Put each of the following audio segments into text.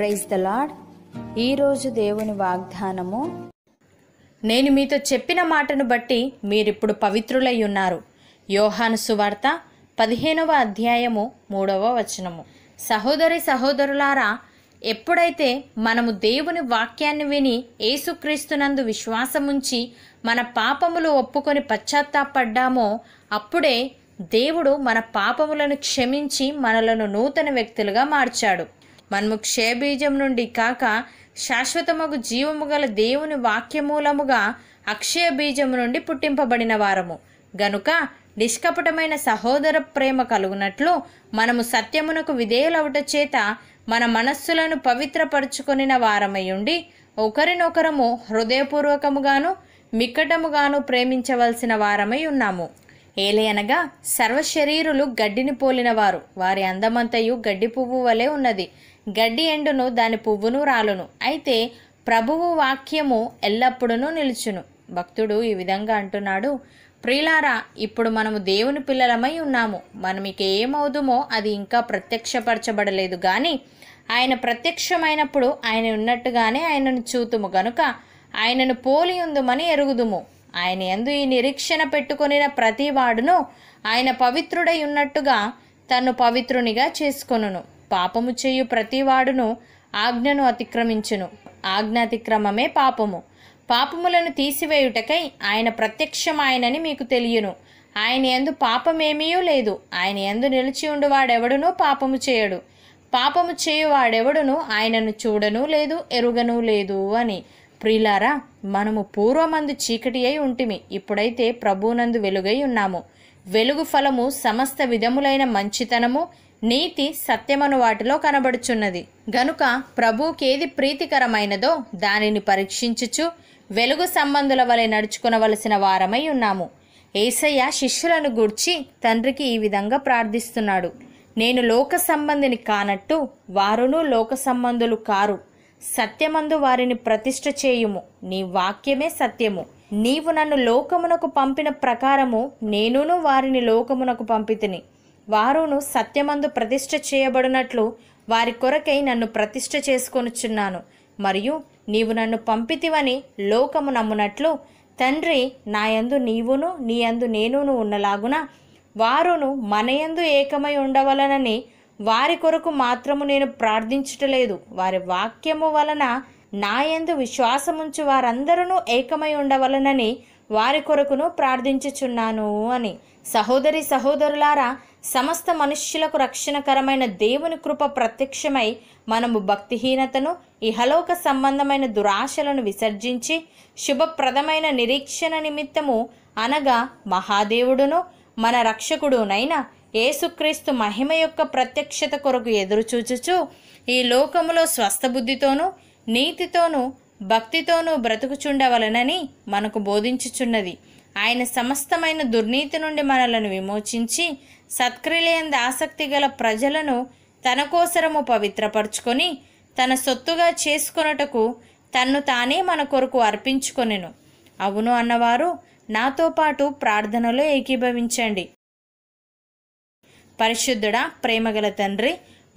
praise the lord ఈరోజు దేవుని వాగ్దానము నేను మీతో చెప్పిన మాటను బట్టి మీరిప్పుడు పవిత్రులై ఉన్నారు యోహాను సువార్త పదిహేనవ అధ్యాయము మూడవ వచనము సహోదరి సహోదరులారా ఎప్పుడైతే మనము దేవుని వాక్యాన్ని విని ఏసుక్రీస్తునందు విశ్వాసముంచి మన పాపములు ఒప్పుకొని పశ్చాత్తాపడ్డామో అప్పుడే దేవుడు మన పాపములను క్షమించి మనలను నూతన వ్యక్తులుగా మార్చాడు మనము క్షయబీజం నుండి కాక శాశ్వతముగు జీవము గల దేవుని వాక్యమూలముగా అక్షయ బీజము నుండి పుట్టింపబడిన వారము గనుక నిష్కపటమైన సహోదర ప్రేమ కలుగునట్లు మనము సత్యమునకు విధేయులవట చేత మన మనస్సులను పవిత్రపరుచుకొనిన ఉండి ఒకరినొకరము హృదయపూర్వకముగాను మిక్కటముగాను ప్రేమించవలసిన వారమై ఉన్నాము ఏలయనగా సర్వశరీరులు గడ్డిని పోలినవారు వారి అందమంతయు గడ్డి పువ్వు వలె ఉన్నది గడ్డి ఎండును దాని పువ్వును రాలును అయితే ప్రభువు వాక్యము ఎల్లప్పుడూ నిలుచును భక్తుడు ఈ విధంగా అంటున్నాడు ప్రియులారా ఇప్పుడు మనము దేవుని పిల్లలమై ఉన్నాము మనం ఏమవుదుమో అది ఇంకా ప్రత్యక్షపరచబడలేదు కానీ ఆయన ప్రత్యక్షమైనప్పుడు ఆయన ఉన్నట్టుగానే ఆయనను చూతుము గనుక ఆయనను పోలి ఉందమని ఎరుగుదుము ఆయన ఎందు ఈ నిరీక్షణ పెట్టుకొనిన ప్రతివాడును ఆయన పవిత్రుడై ఉన్నట్టుగా తను పవిత్రునిగా చేసుకొనును పాపము చేయు ప్రతివాడును ఆజ్ఞను అతిక్రమించును ఆజ్ఞాతిక్రమమే పాపము పాపములను తీసివేయుటకై ఆయన ప్రత్యక్షమాయనని మీకు తెలియను ఆయన ఎందు పాపమేమీ లేదు ఆయన ఎందు నిలిచి ఉండువాడెవడునూ పాపము చేయడు పాపము చేయువాడెవడును ఆయనను చూడనూ లేదు ఎరుగనూ లేదు అని ప్రియులారా మనము పూర్వమందు చీకటి అయి ఉంటిమి ఇప్పుడైతే ప్రభునందు వెలుగై ఉన్నాము వెలుగు ఫలము సమస్త విధములైన మంచితనము నీతి సత్యమను వాటిలో కనబడుచున్నది గనుక ప్రభుకేది ప్రీతికరమైనదో దానిని పరీక్షించుచు వెలుగు సంబంధుల వలె నడుచుకునవలసిన వారమై ఉన్నాము ఏసయ్య శిష్యులను గూర్చి తండ్రికి ఈ విధంగా ప్రార్థిస్తున్నాడు నేను లోక సంబంధిని కానట్టు వారును లోక సంబంధులు కారు సత్యమందు వారిని ప్రతిష్ఠ చేయుము నీ వాక్యమే సత్యము నీవు నన్ను లోకమునకు పంపిన ప్రకారము నేనును వారిని లోకమునకు పంపితిని వారును సత్యమందు ప్రతిష్ట చేయబడినట్లు వారి కొరకై నన్ను ప్రతిష్ఠ చేసుకొనుచున్నాను మరియు నీవు నన్ను పంపితివని లోకము నమ్మునట్లు తండ్రి నాయందు నీవును నీయందు నేనును ఉన్నలాగున వారును మనయందు ఏకమై ఉండవలనని వారి కొరకు మాత్రము నేను ప్రార్థించటలేదు వారి వాక్యము వలన నాయందు విశ్వాసముంచు వారందరూ ఏకమై ఉండవలనని వారి కొరకును ప్రార్థించుచున్నాను అని సహోదరి సహోదరులారా సమస్త మనుష్యులకు రక్షణకరమైన దేవుని కృప ప్రత్యక్షమై మనము భక్తిహీనతను ఇహలోక సంబంధమైన దురాశలను విసర్జించి శుభప్రదమైన నిరీక్షణ నిమిత్తము అనగా మహాదేవుడును మన రక్షకుడునైనా ఏసుక్రీస్తు మహిమ యొక్క ప్రత్యక్షత కొరకు ఎదురుచూచుచు ఈ లోకములో స్వస్థబుద్ధితోనూ నీతితోనూ భక్తితోనూ బ్రతుకుచుండవలనని మనకు బోధించుచున్నది ఆయన సమస్తమైన దుర్నీతి నుండి మనలను విమోచించి సత్క్రియలంద ఆసక్తి గల ప్రజలను తన కోసరము పవిత్రపరుచుకొని తన సొత్తుగా చేసుకొనుటకు తన్ను తానే మన కొరకు అర్పించుకొనెను అవును అన్నవారు నాతో పాటు ప్రార్థనలో ఏకీభవించండి పరిశుద్ధుడా ప్రేమగల తండ్రి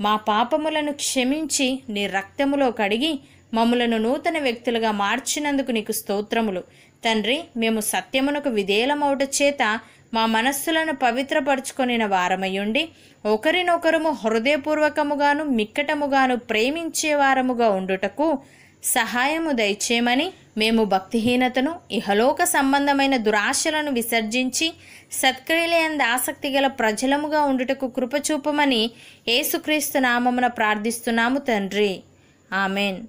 మా పాపములను క్షమించి నీ రక్తములో కడిగి మమ్మలను నూతన వ్యక్తులుగా మార్చినందుకు నీకు స్తోత్రములు తండ్రి మేము సత్యమునకు విధేయలమవుట చేత మా మనస్సులను పవిత్రపరుచుకొనిన వారమయ్యుండి ఒకరినొకరము హృదయపూర్వకముగాను మిక్కటముగాను ప్రేమించే వారముగా ఉండుటకు సహాయము దయచేయమని మేము భక్తిహీనతను ఇహలోక సంబంధమైన దురాశలను విసర్జించి అంద ఆసక్తి గల ప్రజలముగా ఉండుటకు కృపచూపమని యేసుక్రీస్తు నామమున ప్రార్థిస్తున్నాము తండ్రి ఆమెన్